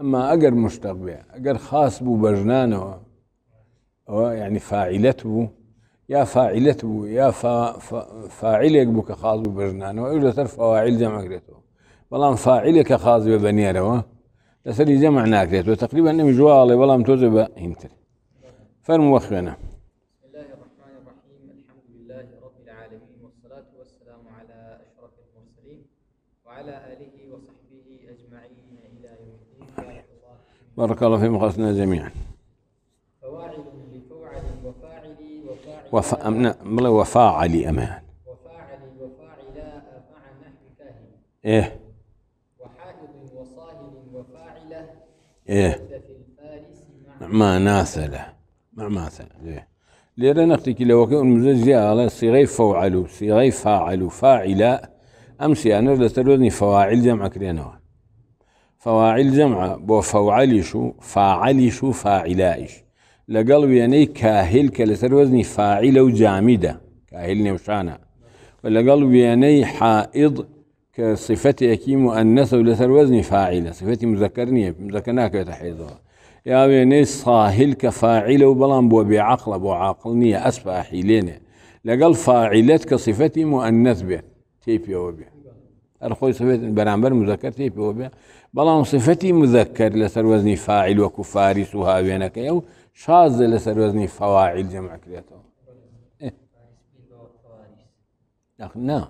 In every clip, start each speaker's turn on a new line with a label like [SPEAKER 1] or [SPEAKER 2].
[SPEAKER 1] اما اگر مشتق بێ ئەگەر خاص بو بەژنانەوە يعني یعنی فاعلەت بوو یا فاعلەت بوو یا فاعلێک بوو کە خاڵ بوو بەژنانەوە ئەو لەسەر فواعیل جەمەگرێتەوە بەڵام فاعلێکە خاز بێ بەنیێرەوە لەسەری جەمع ناکرێتەوە تقریبا نەمی جوواڵێ بەڵام تۆزە بە هینتر فەرم وە خوێنە بارك الله فيكم وخلصنا جميعا فواعل لفوعل وفاعل وفاعل وفاعل نعم، وفاعل أمان وفاعل وفاعل إيه
[SPEAKER 2] وفاعلة
[SPEAKER 1] إيه مع ناثلة مع ماثلة إيه لأن أختك لو كان المزجية على صيغي فوعل صيغي فاعل فاعلة أمسي أنا لا تلوني فواعل جمع كرينوان فواعل جمع بو فوعلش فاعلش فاعلائش لقل يعني كاهل كلتر وزني فاعل وجامدة كاهل نوشانا ولقل يعني حائض كصفتي أكي مؤنثة ولسر وزني فاعلة صفتي مذكرني مذكرناك يتحيضها يا ويني صاهل كفاعل وبلان بو بعقل بو عقلنية أسفا حيلين لقل فاعلت كصفتي مؤنث به تيبي وبي أرخوي صفتي برامبر مذكر تيبي وبي بلان صفتي مذكر لسر وزن فاعل وكفارس هاوينك يو شاز لسر وزن فواعل جمع كريتو إيه؟ نا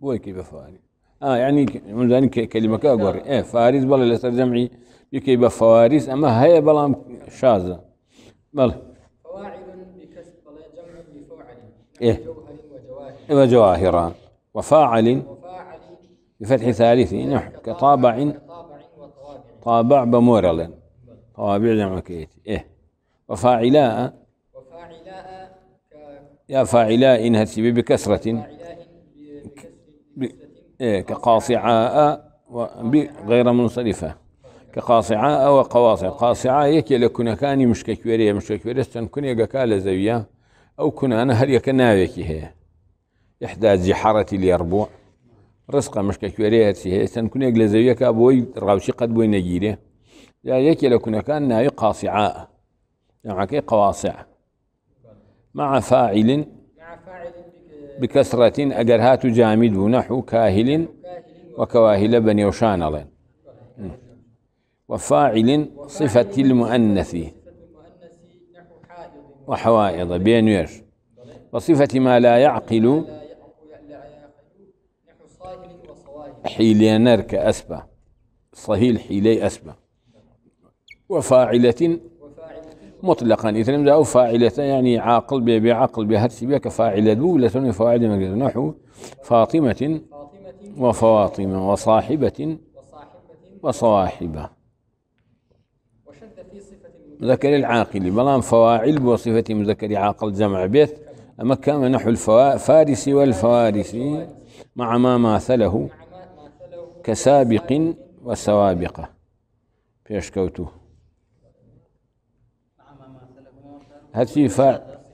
[SPEAKER 1] بوي كيف فارس اه يعني مثلا كلمه كاغور ايه فارس بلا لسر جمعي يكي بفواريس اما هي بلا شازة بلا فواعل بكسب جمع بفوعل ايه وجواهر وفاعل بفتح ثالث نحو كطابع طابع بمورلن طابع جمع كيت إيه وفاعلاء وفاعلاء يا فاعلاء إنها هتسبي بكسرة إيه كقاصعاء غير منصرفة كقاصعاء وقواصع قاصعاء يكي لكنا مش مشككورية مشككورية كن كالة زوية أو كنا أنا هل يكناويكي هي إحدى زحارة اليربوع ڕستقا مشکە کوێرە هەرسی هەیە چەند کونێک لە زەویەکە بۆی ڕاوشی قەت بۆی نەگیرێ یا یەکێ لە کونەکان قاصعاء قاسیعا نەعەکەی قواصع مع فاعل بکەسرەتین ئەگەر هات و جامید و نەح و کاهلین وەکەواهیلە بە وفاعل صفة المؤنث وحوائض بين وصفة ما لا يعقل حيلينر أسبة صهيل حيلي أسبة وفاعلة مطلقا إذن نمزع فاعلة يعني عاقل بي بعقل بهرس بك فاعلة دولة فاعلة نحو فاطمة وفواطمة وصاحبة وصواحبة مذكر العاقل بلان فواعل بوصفة مذكر عاقل جمع بيت أما كان نحو الفارس والفارس مع ما ماثله كسابق وسوابقة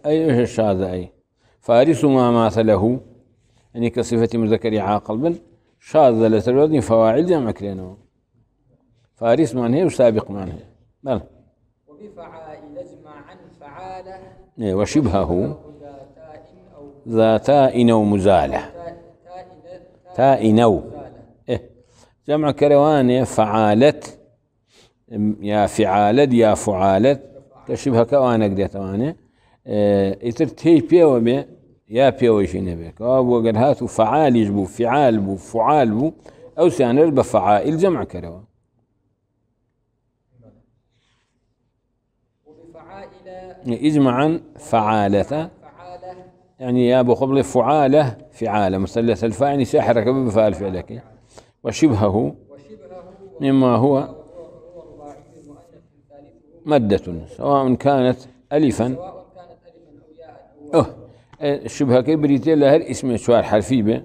[SPEAKER 1] أي إيش هذا أي فارس ما مات له يعني كصفة مذكر عاقل بن شاذ لتلوذ فواعل يا كرينه فارس من هي وسابق من هي بل وبفعائل اجمع عن فعاله وشبهه ذا تائن ومزالة تائن جمع كروانه فعالت يا فعالت يا فعالت كشبه كوانك ديتوانه اه، اتر تێی پێوە بێ یا يا نەبێتەوە بۆ گەر هات و فعالیش بوو فعال بو فعال بو أو سیانر بە فعائل جمع کەرەوە اجمعا فعالة يعني يا ابو خبل فعاله فعاله مثلث الفاعل يعني سحرك بفعل فعلك وشبهه مما هو مادة سواء كانت ألفا أه الشبهة كبريتي لها الاسم شوار حرفي به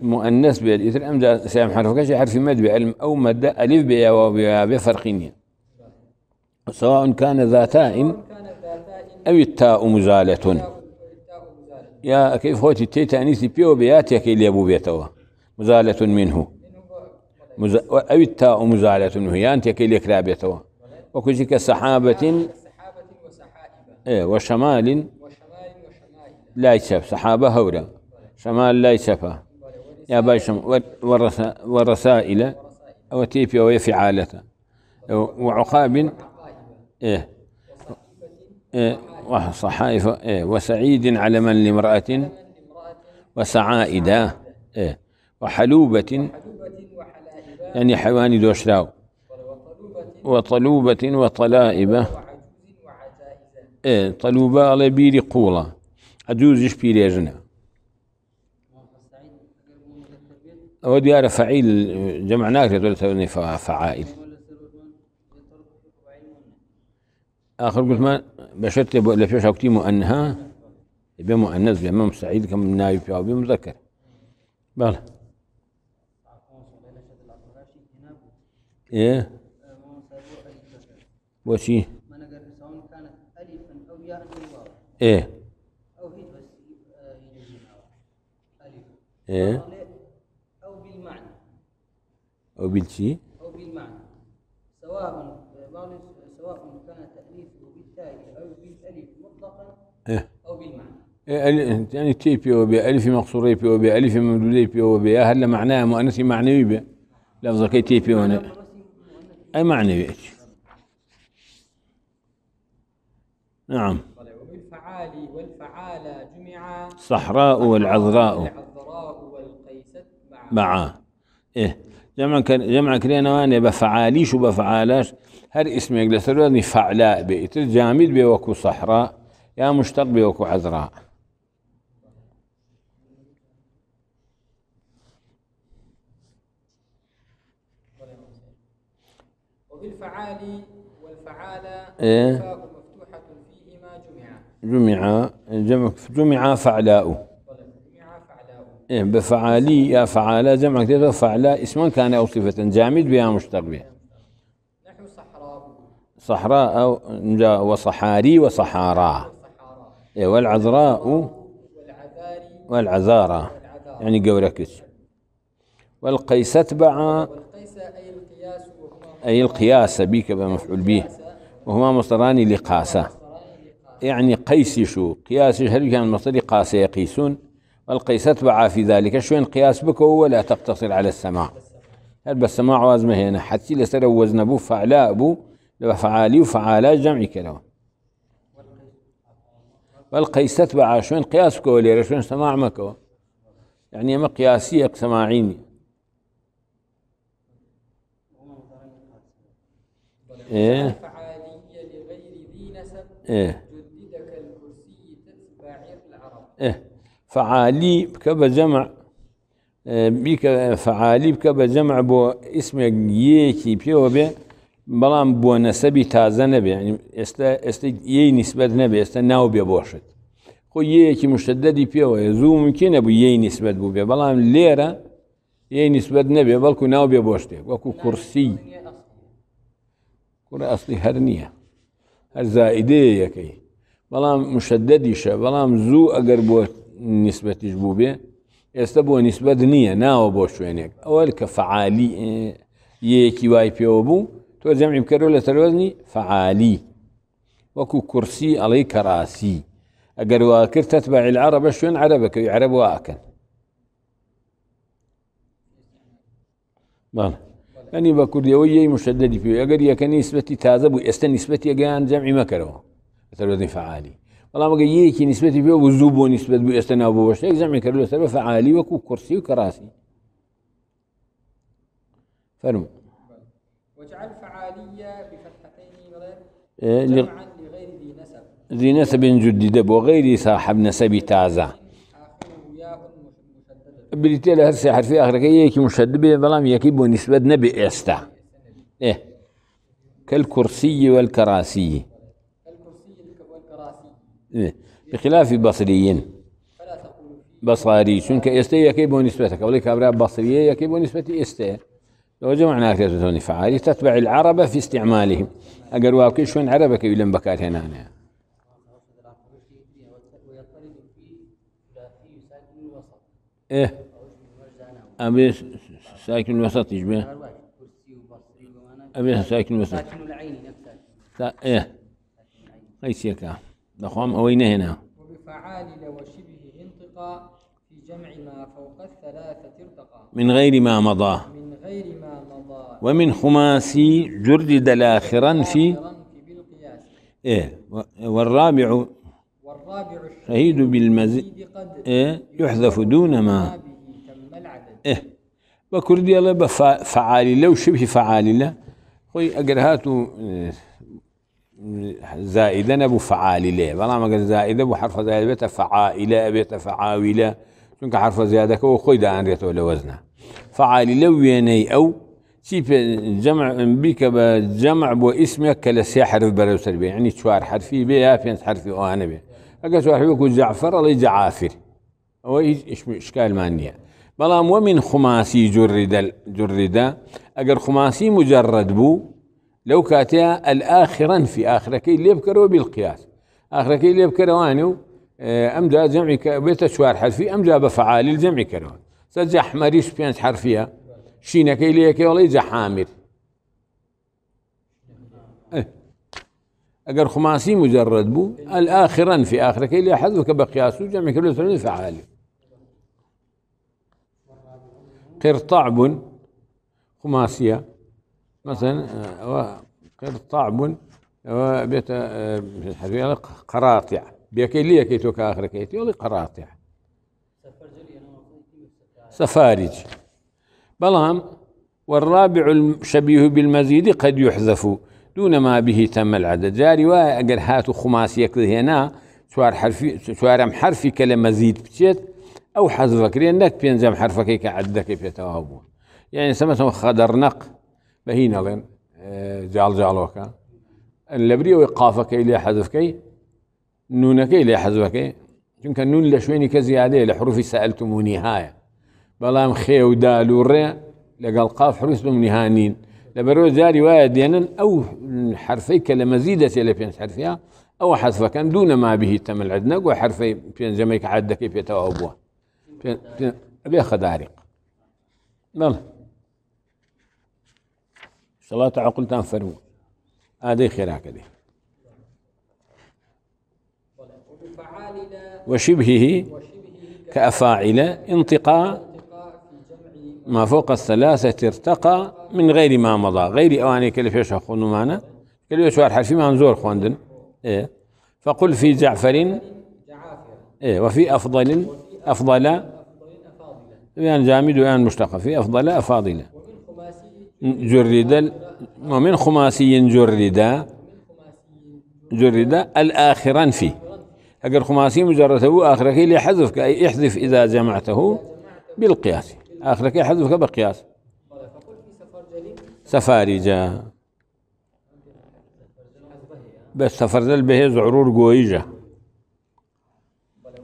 [SPEAKER 1] مؤنث به الإثر أم سام حرف كاش حرفي مد بعلم أو مادة ألف بيا وبيا بفرقينيا سواء كان ذاتاء أو التاء مزالة يا كيف هو تي تانيثي بيو بياتي كي ليبو بيتوا مزالة منه ئەوی تا هي أنت هیانتێکی لێکرا بێتەوە وەکو جیکە سەحابەتین إيه، وشمال شەمالین لای سحابة سەحابە شمال شەمال لای چەپە یا باشم أو تيبي أو فعالەتە وعقاب إيه إيه وصحائف إيه وسعيد على من لامرأة وسعائدة إيه وحلوبة يعني حيواني دوشراو وطلوبة وطلائبة إيه طلوبة على بيري قولة عجوزش بيريجنا أو ديار فعيل جمعناك لتولي فعائل آخر قلت ما بشرت لفيش أكتي مؤنها يبقى مؤنث بما مستعيد كم نايب أو مذكر بله ايه وشي ايه ايه او بالمعنى إيه. إيه، او بالشي او بالمعنى سواء سواء كان تاليفه بالتاء او بالالف مطلقا إيه؟ او بالمعنى إيه يعني تي بي وبألف مقصوري بي وبألف ممدودي بي وبيا هلا معناها مؤنث معنوي به لفظه كي تي بي هنا أي معنى معنويات نعم والفعالي والفعالى جمعا الصحراء والعذراء والقيست معا إيه جمع جمع كرينا وانا بفعاليش وبفعالاش هر اسم يجلس يعني فعلاء بيت جامد بيوكو صحراء يا مشتق بيوكو عذراء الفعال والفعالة إيه؟ مفتوحة فيهما جمعا جمع جمع فعلاء إيه بفعالي يا فعالة جمع كده فعلاء اسما كان أو صفة جامد بها مشتق بها نحو صحراء صحراء أو وصحاري وصحارى إيه والعذراء والعذارى يعني قوركس والقيس اتبع أي القياس بك بمفعول به وهما مصدران لقاسة يعني قيس شو قياس هل كان المصدر قاس يقيسون والقيس تبع في ذلك شوين قياس بك ولا تقتصر على السماع هل بس سماع وازمه هنا حتى لسر وزن بو فعلاء بو فعالي وفعالا جمع كلام والقيس تبع شوين قياس شو شوين سماع مكو يعني ما قياسي سماعيني إيه فعالية لغير ذي نسب إيه جددك الكرسي تتبع العرب إيه فعالي بكبه جمع بیکە فعالی بکە بە جەمع بۆ ئیسمێک یەکی پێوە بێ بەڵام بۆ نەسەبی تازە نەبێ ئێستا ئێستا یەی نیسبەت نەبێ ئێستا ناو بێبۆشت خۆ یەکی مشتدەدی پێوە زوومکی نەبوو یەی نیسبەت بوو بێ بەڵام لێرە یەی نیسبەت نەبێ بەڵکو ناو بێ بۆشتێک وەکو کورسی کوڕە اصلي هرنيه نییە هەر زائیدەیەەکەی بەڵام مشددیشە بلا زوو ئەگەر بۆ نسبەتیش بوو بێ ئێستا بۆ نسبەت نییە ناوە بۆ شوێنێک يعني. ئەوەل کە إيه، فعالی یەکی وای پێوە بوو تۆ جەمی بکەەوە لە تەرۆزنی فعالی وەکو کورسی ئەڵەی کەڕاسی ئەگەر واکرد تەتبع العرە بە شوێن يعني؟ عربەکەوی عرب واکەن بەڵە يعني بكردي وياي مشدد فيه اجري يا كان نسبتي تازه بو است نسبتي اجان جمع ما كرو ترى ذي فعالي والله ما جاي كي نسبتي فيه وزوب ونسبه بو است نابو باش جمع كرو ترى فعالي وكو كرسي وكراسي فرم وجعل فعاليه بفتحتين غير اه، جمعا لغير ذي نسب ذي نسب جدد بغير صاحب نسب تازه بريتيل هر سي حرفي اخر كي يكي مشد بي بلام يكي بو نسبة نبي استا ايه كالكرسي والكراسي إيه. بخلاف بصريين بصاري شنك استا يكي بو نسبتك اولي كابراء بصرية يكي بو نسبة استا لو جمعنا ناكري تتوني فعالي تتبع العربة في استعمالهم اقر واوكي شون عربة كي يلم بكات هنا هنا في ثلاثي يساكن الوسط ايه ابي ساكن الوسط يشبه ابي ساكن الوسط ساكن العين ايه ليس يكا دخوام اوين هنا وبفعال لو شبه انطقا في جمع ما فوق الثلاثة ارتقى من غير ما مضى من غير ما مضى ومن خماسي جردد لاخرا في, ايه والرابع شهيد بالمزيد إيه يحذف دون ما إيه بكردي الله فعالي لو شبه فعالي لا خوي أقرهاتو إيه، زائدا أبو فعالي لا بلا ما قال زائدا أبو حرف زائد بيت فعائلة بيت فعاولة چونك حرف زيادة كو خوي دا أنريته ولا وزنه فعالي لو يني أو شيف جمع بك بجمع اسمك كلا حرف بلا يعني شوار حرفي بيا فينس حرفي أو أنا بيه أقول واحد يقول جعفر الله جعافر هو إيش إشكال مانية بلام ومن خماسي جرد جردا أجر خماسي مجرد بو لو كاتيا الآخرا في آخرة كي اللي يبكره بالقياس آخرة كي اللي يبكره وانو آه، أم جاء جمع بيت شوار حرفي أم جاء بفعال الجمع كروان سجح مريش بيانت حرفية شينا كي اللي يكي والله جحامر حامر اگر خماسي مجرد بو الاخرا في اخرك الى حذفك بقياس جمع كل ثلاث فعال قرطعب خماسيه مثلا آه، آه، قرطعب آه، بیتا قراطع بيكي لي كي توك اخر كي تولي قراطع سفارج بلهم والرابع الشبيه بالمزيد قد يحذف دون ما به تم العدد جاري واقر هاتو خماس يكذ هنا سوار حرفي سوار حرفي كلمة زيد بتشيت او حذفك لان بينزم حرفك كعدك عدك في يعني سمسم خدر نق بهين لين جال جال وكا اللبري الى حذفك نونك الى حذفك چونك نون لشويني كزيادة لحروف سألتم نهاية بلام خي ودال ور لقال قاف حروف نهانين نهاية لبرو ذا رواية ديانا أو حرفيك كلمة زيدة إلى بين حرفيا أو حذف كان دون ما به تم العدنا وحرفي بين جميك عدة كيف يتوابوه بين بين أبي خدارق نعم صلاة عقل تنفروا هذه آه خيرك دي وشبهه وشبهه كأفاعل انتقاء ما فوق الثلاثة ارتقى من غير ما مضى غير أواني كلفيش أخوانو مانا كلفيش حرفي ما منزور خواندن إيه فقل في جعفر إيه وفي أفضل أفضل يعني جامد ويان مشتق في أفضل أفاضل جرد ومن خماسي جرد جرد الآخرا فيه أجر خماسي مجرد هو آخرك لحذف أي احذف إذا جمعته بالقياس آخرك يحذفك بقياس سفارجة بس ذل به زعرور قويجة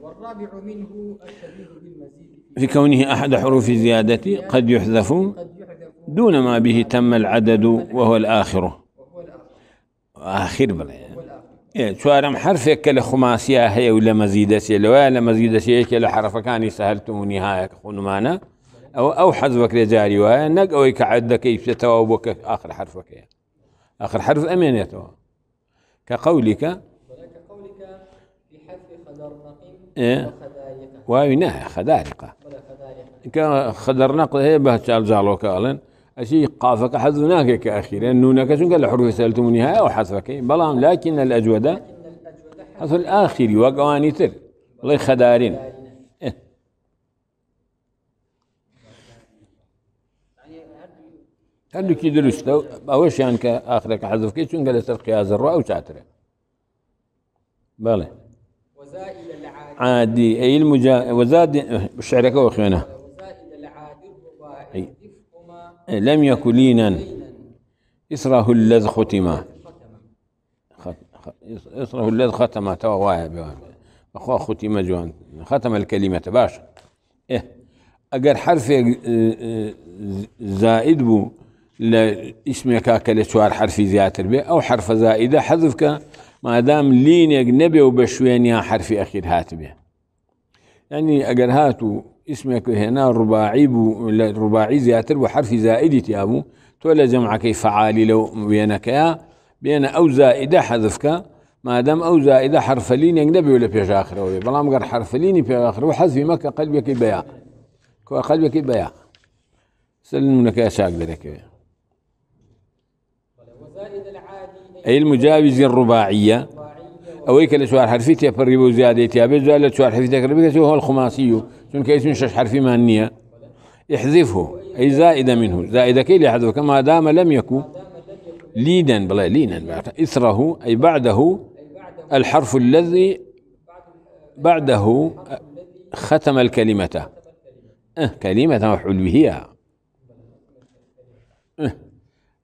[SPEAKER 1] والرابع منه بالمزيد في كونه أحد حروف زيادة قد يحذف دون ما به تم العدد وهو الآخر آخر بلا إيه، چوارم حرفێک کە لە خوماسیا هەیە و لە مەزیدەسێ لەوە لە مەزیدەسەیەکە حرف حرفەکانی سەهلتون نهاية نیهایەک أو أو حذوك لجاري وهاي نق أو يكعدك كيف تتوابك آخر حرفك يعني. آخر حرف أمين يا تو كقولك كقولك في حذف خدرنا إيه وينها خدارقة كخدرنق هي به تشال جالو كالن اشي قافك حذناك كاخيرا نونك شنو قال حروف سالت من نهايه او حذفك بلان لكن الاجوده حذف الآخر وقواني تر الله يخدارين هل كي دروس اوش يعني كاخرك حذف كي تون قالت القياس الرؤى وشاتره بله عادي اي المجا وزاد الشعرك اخوانا لم يكن لينا اسره الذ ختم اسره الذ ختم تو واه اخو ختما جوان ختم الكلمه باش اه اگر حرف اه، اه، زائد بو لاسمك كل شوار حرف زياتر بي او حرف زائدة حذفك ما دام لين نبي وبشوين يا حرف اخير هات بي يعني اجر هاتو اسمك هنا رباعي بو رباعي زياتر وحرف زائد تيابو تولى جمع كيف فعالي لو بينك يا بين او زائدة حذفك ما دام او زائدة حرف لين نبي ولا بيش اخر وبي بلا مقر حرف لين بيش اخر وحذف مك قلبك بيا قلبك بيا سلمونك يا شاك ذلك أي المجاوز الرباعية أو أويك لسوار حرفي تيبري زيادة تيابي زوال لسوار حرفي زيادة هو الخماسي چونك اسم شش حرفي مانية احذفه أي زائدة منه زائدة كي لحذفك ما دام لم يكن لينا بلا لينا إثره أي بعده الحرف الذي بعده ختم الكلمة أه كلمة مفعول بها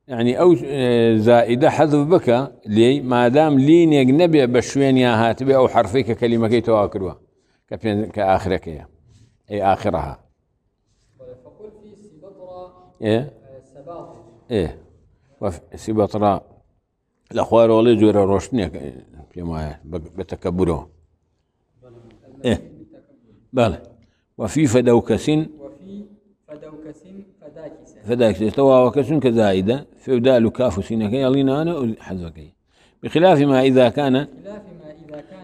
[SPEAKER 1] يعني او آه، زائده حذف بك لي ما دام لين نبي بشوين يا هاتبي او حرفيك كلمه كي تواكلها كفين كاخرك يا اي اخرها فقل في سبطرة ايه سباطر آه، ايه سبطرة الاخوار والله زور روشني فيما بتكبروا ايه بله وفي فدوكس وفي فدوكس فداكي فدايك استوى وكسن كزايدة فيبدال كاف سينك يلين أنا حذفك بخلاف ما إذا كان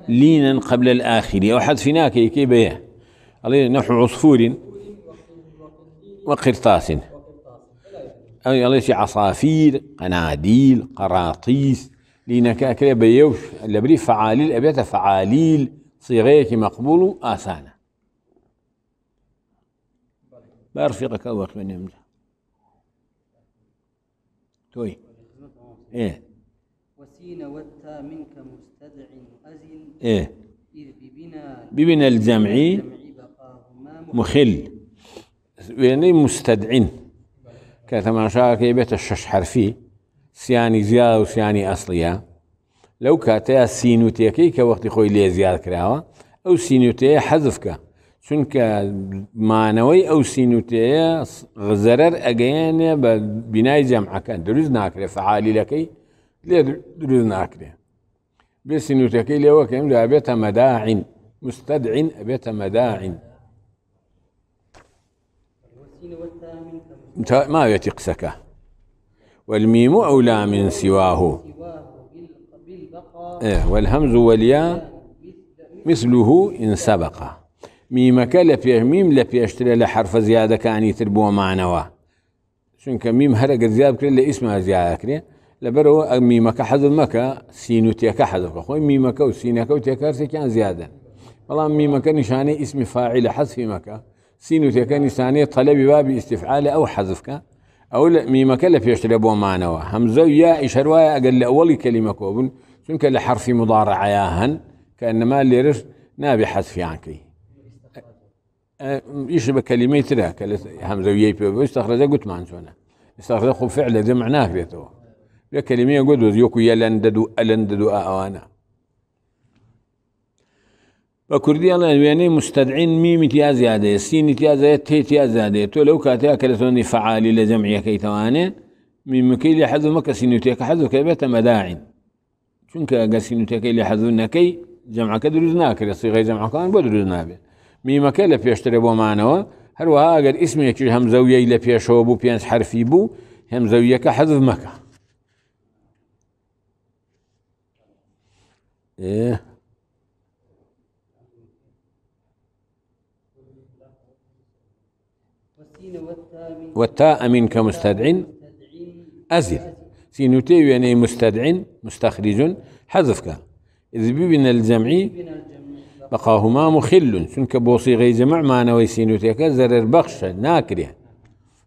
[SPEAKER 1] لينا قبل الآخر أو حذفناك كي بيه نحو عصفور وقرطاس أو شي عصافير قناديل قراطيس لينك أكري بيوش لبري فعاليل أبيات فعاليل صيغيك مقبول آسانة بارفقك أوقف من يمزح توي إيه. ايه وسين والتا منك مستدع أزن ايه إذ ببنا ببنا الجمعي مخل يعني مستدعين كما شاك يبيت الشش حرفي سياني زيادة وسياني أصلية لو كاتيا سينوتيكي كوقت خوي لي زيادة كراوة أو سينوتيا حذفك چونکە مانەوەی ئەو سینوتەیە غزەرەر ئەگەیانێ بە بینای جەمعەکە دروست ناکرێ فعالیلەکەی لێ دروست ناکرێ بێ سینوتەکەی لێوەکەم لا بێتە مەداعین مستەدعین ئەبێتە مەداعین ماوێتی قسەکە والميم أولى من سواه والهمز والياء مثله إن سبقه میمەکە لە پێش میم لە پێشترە لە حرفە زیادەکانی تر بووە مانەوە چونکە میم هەرەگە زیاد بکرێت لە ئیسمە زیادەکرێ لەبەرەوە ئەم میمەکە حەزم مەکە سین و تێکە حەزەکە خۆی میمەکە و سینەکە و تێکارسێکیان زیادن بەڵام میمەکە نیشانەی ئیسمی فاعی لە حەزفی مەکە سین و تێکە لا تەلەبی بابی ئیسیفعاالە ئەو حەزفکە ئەو میمەکە لە پێشترە بۆ مانەوە هەمزە و یا ئیشەروایە ئەگەر لە ئەوڵی کەلیمە کۆبوون چونکە لە حرفی مداڕعیا هەن کە ئەنەما لێرش نابێ حەزفیانکەی ايش بكلمه ترى همزه وياي بيبو استخرج قلت ما عنده انا خو فعل ذي معناه في تو كلمه قلت يوكو يلندد الندد اوانا آه، آه، بكردي الله يعني مستدعين ميم تيا زيادة سين تيا زيادة تي تيا زيادة تو لو كاتيا كلتوني فعال إلى جمعية كي تواني ميم كي اللي حذو مكا سينوتيا كحذو كي بيتا مداعين شنك أقا سينوتيا كي اللي حذو نكي جمع كدرزنا كي صيغي جمع كان بدرزنا بيه میمەکە لە پێشترە بۆمانەوە هەروەها ئەگەر ئیسمێکی هەمزەویەی لە پێشەوە بوو پێنج حرفی بوو هەمزەویەکە حەزف مەکە اه. والتاء منك مستدع أزل سينوتي يعني مستدع مستخرج حذفك إذ ببنا الجمعي بقاهما مخل شنك بوصي غي جمع ما نوي سينو تيكا زرر بخش ناكري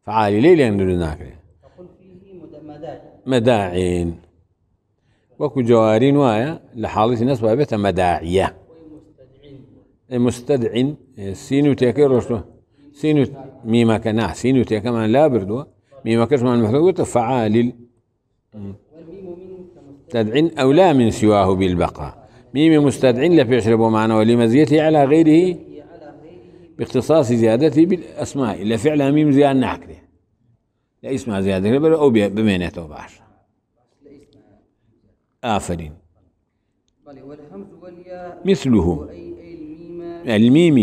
[SPEAKER 1] فعالي ليه لين دول ناكري فيه مداعين وكو جوارين وايا لحالي الناس بابتا مداعية إيه، مستدعين إيه، سينو تيكا رشتو سينو ميما كنا سينو تيكا ما لا بردو ميما كش ما المحلوق فعالي تدعين أو لا من سواه بالبقاء ميم مستدعين لفيشرب معنى ولمزيته على غيره باختصاص زيادته بالأسماء إلا فعل ميم زيادة نحكره لا اسمع زيادة بل أو بمينته باش آفرين مثله الميم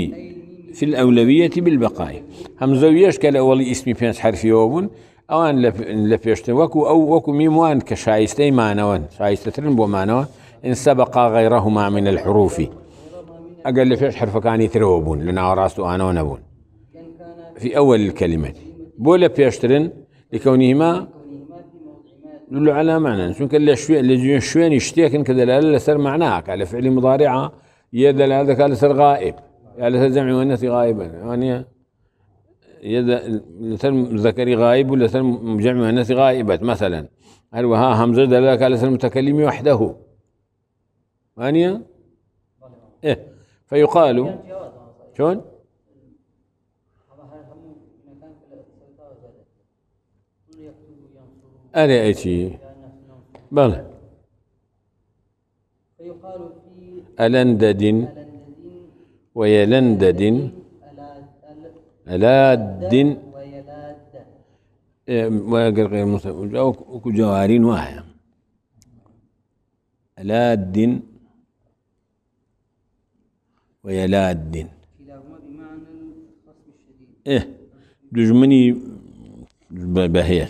[SPEAKER 1] في الأولوية بالبقاء همزويش اسم اسمي حرف حرفي أو أوان لفيشتن وكو أو وكو ميم وان كشايستي معنى شايستترن بو معنى إن سبق غيرهما من الحروف أقل لي فيش حرف كان يتروبون لنا راس أنا ونبون في أول الكلمة بولا بيشترن لكونهما دل على معنى نسون كلا شوي لجين إن كذا لا سر معناك على فعل مضارعة يدل هذا كان سر غائب على سر جمع مؤنث غائبا يعني يد لسر ذكري غائب ولا سر جمع مؤنث غائبة مثلا هل وها همزة دلالة على سر المتكلم وحده ثمانية إيه فيقال شلون؟ أنا أتي بلى فيقال في ألندد ويلندد ألاد ويقر إيه، غير مسلم وكجوارين واحد ألاد ويلاد كلاهما بمعنى الخصم الشديد إيه دجمني بهيه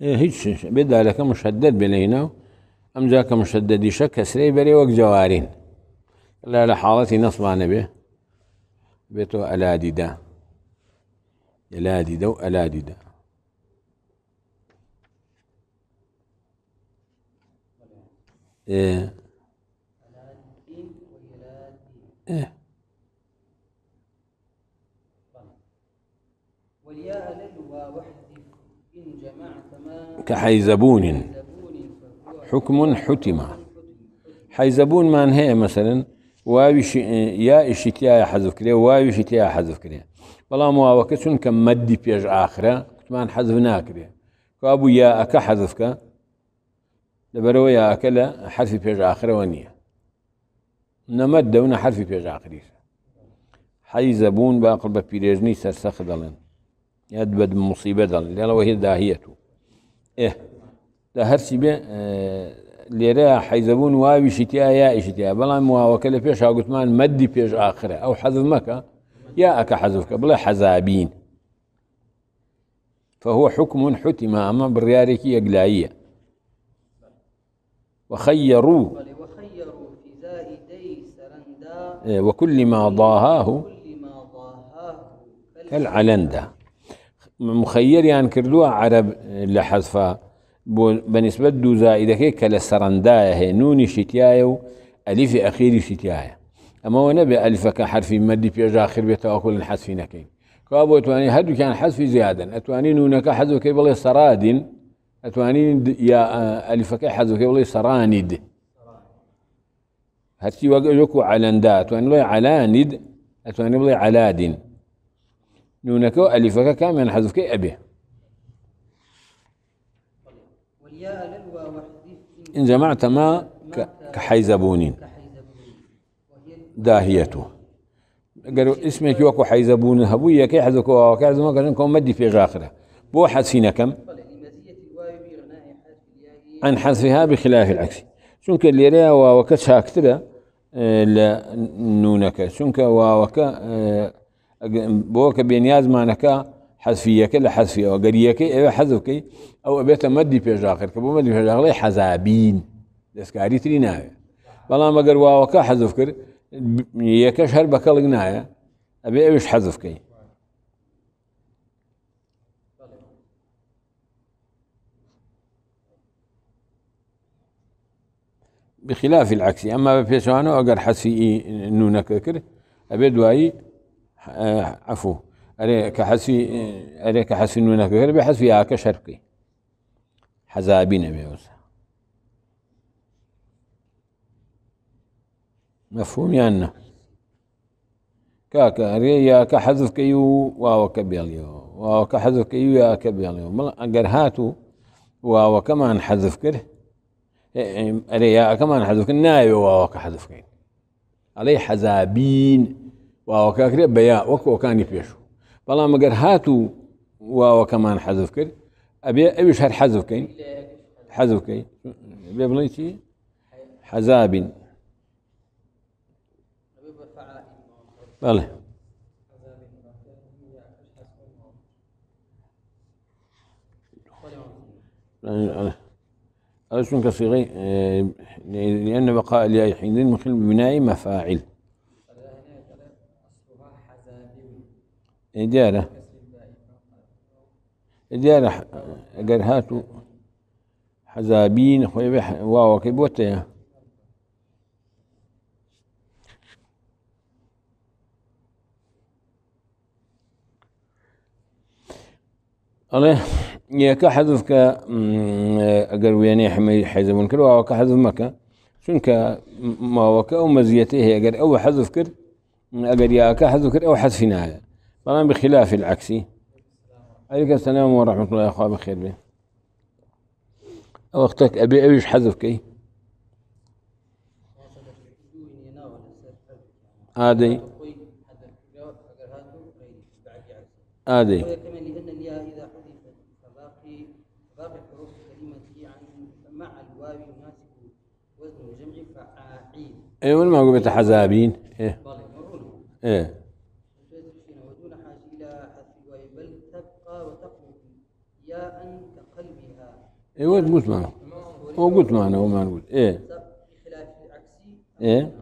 [SPEAKER 1] إيه هيك بدا لك مشدد بلينا أم جاك مشدد يشك سري بري وك جوارين لا حالتي نصب عن به بيتو الاديدا الاديدا وألاددا إيه إيه والياء للوا إن جمعت ما كحيزبون حكم حتم حيزبون مان هي مثلا واوي يا اشتيا حذف كري واوي اشتيا حذف كريه بەڵام واوەکە چونکە مەدی پێش ئاخرە کوتمان حەزف كري کو بوو یا ئەکە حەزفکە لبروي يا أكل حرف بيج آخر ونية نمد دون حرف بيج آخر حي زبون باقل ببيريجني سرسخ دلن يد بد مصيبة دلن لأنه وهي داهيته إيه ده هرسي بي آه لێرە شتيا يا یا بلا بەڵام واوەکە لە پێش هاگوتمان مەدی بيج ئاخرە أو حذف مەکە يا ئەکە حذفك بلا حزابين فهو حكم حتم أما برياريكي إقلائية وخيروا وخيروا في زائدي وكل ما ضاهاه كالعلندا مخير يعني كردوها عرب لحذفها بالنسبة دو زائدة كلا سرندايا هي نوني شتيايا و ألف أخير شتيايا أما ونبي ألفك حرف مد بيجا آخر بيتا وكل الحذف نكين كابو أتواني هدو كان حذف زيادا أتواني نونك حذف كيبل سراد ئەتوانین یا ئەلیفەکە حەزەکە بڵێ سەرانید هەرچی وەگە یۆک و عەلەندا ئەتوان بڵێ عەلانید ئەتوانێت بڵێ عەلادین نونەکە و ئەلیفەکە کامیان حەزەکەی إن جمعت ما كحيزبونين داهيته قالوا اسمك يوكو حيزبون هبويا كي حزكوا وكازما كان مدي في غاخرة بو حسينكم كم عن حذفها بخلاف العكس چونکە لێرەیە واوەکە چاکترە آه، لە نونەکە چونکە واوەکە آه، بۆ کە بێنیازمانەکە حەزفیەکە لە حەزفیەوە او ئێوە حەزفکەی ئەو ئەبێتە مەدی مدي في بۆ مەدی پێژاغڵی حەزابین دەستکاری تری ناوێت بەڵام ئەگەر واوەکە حەزف کرد یەکەش هەر بەکەڵک نایە ئەبێ ئەوش حەزفکەی بخلاف العكس اما بيشوانو اگر حسي انو ككر ابيد دواي آه، عفو اري كحسي اري كحسي نونا ككر بحس فيها آه شرقي حزابين بيوز مفهوم يعني كاكا اري يا كحذف كيو واو كبيليو واو كحذف كيو يا كبيليو مل اگر هاتو واو كمان حذف كره ئەرێ إيه، ئەەکەمان إيه، حەزوکن نایەوە واوەکە حەزفکەین ئەڵێ حەزابین واوەکەکرێت بەیا وەکۆکانی پێش و بەڵام مەگەر هات و واوەکەمان حەزف ابي ئەبێ ئەویش هەر حەزفکەین حەزفکەین بێ بڵێ چی حەزابین بەڵێ بله اسم كصيغه آه، لأن بقاء الياء حينئذ من خلال بناء مفاعل إدارة إدارة قال هاتوا حزابين خويبة واو كيبوتها الله يا كحذف ك اقل وياني حمي حيز او كحذف مكا شن ك ما وكا أو مزيته اقل أو حذف كر اقل يا كحذف كر أو حذف نهاية طبعا بخلاف العكسي عليك السلام ورحمة الله اخوان بخير به اختك أبي ايش حذف كي عادي عادي إطلاق الحروف الكلمة مع الواو يناسب وزن الجمع فاعيل ايه وين ما قلت حزابين ايه طيب، ايه ودون حاجه الى حذف الواو بل تبقى وتقلب ياء كقلبها ايه وين قلت معنا قلت معنا هو ما نقول ايه بخلاف العكسي ايه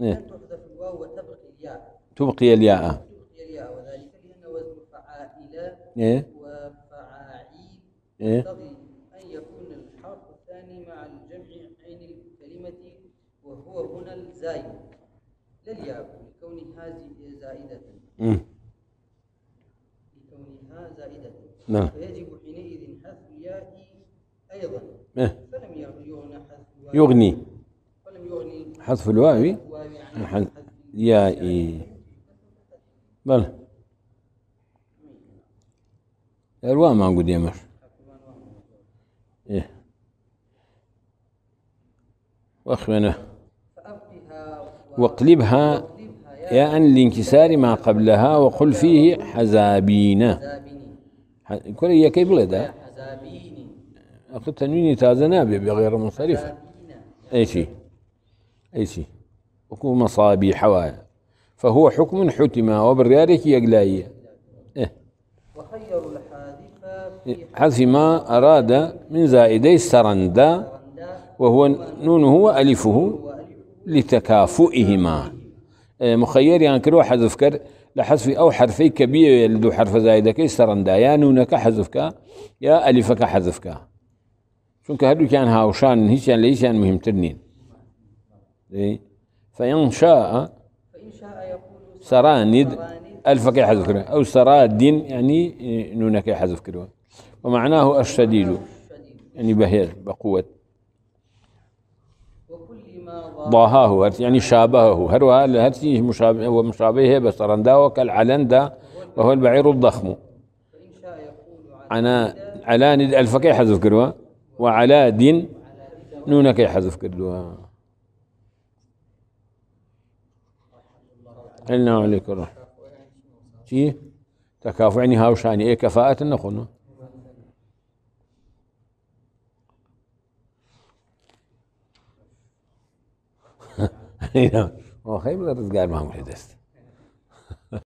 [SPEAKER 1] ايه تحذف الواو وتبقي الياء تبقي الياء تبقي الياء وذلك لان وزن فعائله ايه وفعاعيل ايه زائدة للياء لكونها زائدة لكونها زائدة نعم فيجب حينئذ حذف الياء أيضا فلم يغنى حذف يغني فلم يغني حذف الواو عن يعني بل الواء ما قد يمر إيه واخوانه واقلبها يا أن لانكسار ما قبلها وقل فيه حزابين كل هي كيف لدى أقول تنويني تازنا بغير مصرفة أي شيء أي شيء وكو مصابيح حوايا فهو حكم حتم وبريارك يقلائي إيه حذف ما أراد من زائدي سرندا وهو نونه وألفه لتكافؤهما إيه، مخير يعني كرو حذف كر لحذف أو حرفي كبير يلدو حرف زايدة كي سرندا يا نونك حذفك يا ألفك حذفك شنك هادو كان هاوشان هيشان ليشان مهم ترنين إيه؟ فإن شاء سراند ألفك حذف أو سراد يعني نونك حذف ومعناه الشديد يعني بهير بقوة ضاهاه يعني شابهه هر هرسي مشابه ومشابهه بسرندا وكالعلندا وهو البعير الضخم أنا على ند كي حذف كردوها وعلى دين نون كي حذف كردوها إلنا عليك الرحمة تكافو يعني شاني إيه كفاءة نخونه اینا آخه این روزگار معمولی است